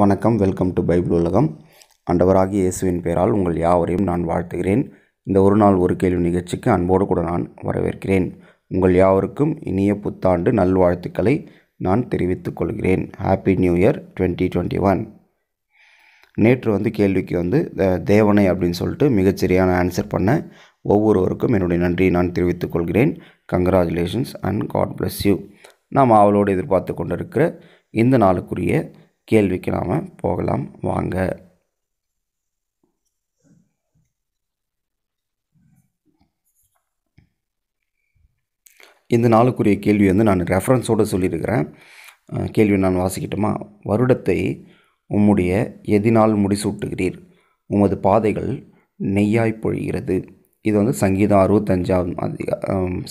வணக்கம் welcome to Bible உலகம் அண்டவராகி இயேசுவின் பெயரால் உங்கள் யாவரையும் நான் வாழ்த்துகிறேன் இந்த ஒரு நாள் ஒரு கேள்வி நிகழ்ச்சிக்கு அன்போடு கூட நான் வரவேற்கிறேன் உங்கள் யாவருக்கும் இனிய புத்தாண்டு நல்வாழ்த்துக்களை நான் தெரிவித்துக் கொள்கிறேன் happy new year twenty twenty one நேற்று வந்து கேள்விக்கு வந்து தேவனை அப்படின்னு சொல்லிட்டு மிகச்சரியான ஆன்சர் பண்ண ஒவ்வொருவருக்கும் என்னுடைய நன்றியை நான் தெரிவித்துக் கொள்கிறேன் congratulations and God bless you நாம் அவளோடு எதிர்பார்த்து கொண்டிருக்கிற இந்த நாளுக்குரிய கேள்விக்கு நாம் போகலாம் வாங்க இந்த நாளுக்குரிய கேள்வி வந்து நான் ரெஃபரன்ஸோடு சொல்லியிருக்கிறேன் கேள்வி நான் வாசிக்கட்டுமா வருடத்தை உம்முடைய எதினால் முடிசூட்டுகிறீர் உமது பாதைகள் நெய்யாய் பொழிகிறது இது வந்து சங்கீதம் அறுபத்தஞ்சாவது அதிக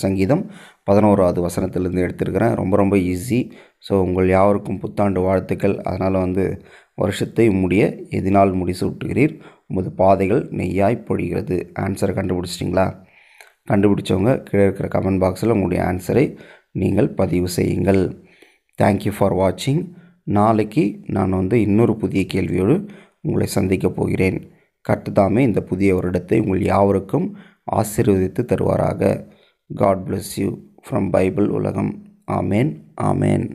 சங்கீதம் பதினோராவது வசனத்திலேருந்து எடுத்துருக்கிறேன் ரொம்ப ரொம்ப ஈஸி ஸோ உங்கள் யாவருக்கும் புத்தாண்டு வாழ்த்துக்கள் அதனால் வந்து வருஷத்தை முடிய எதினால் முடிசூட்டுகிறீர் உமது பாதைகள் நெய்யாய் பொழிகிறது ஆன்சரை கண்டுபிடிச்சிட்டிங்களா கண்டுபிடிச்சவங்க கீழே இருக்கிற கமெண்ட் பாக்ஸில் உங்களுடைய ஆன்சரை நீங்கள் பதிவு செய்யுங்கள் தேங்க்யூ ஃபார் வாட்சிங் நாளைக்கு நான் வந்து இன்னொரு புதிய கேள்வியோடு உங்களை சந்திக்கப் போகிறேன் கட்டுதாமே இந்த புதிய வருடத்தை உங்கள் யாவருக்கும் ஆசீர்வதித்து தருவாராக God bless you from Bible உலகம் ஆமேன் ஆமேன்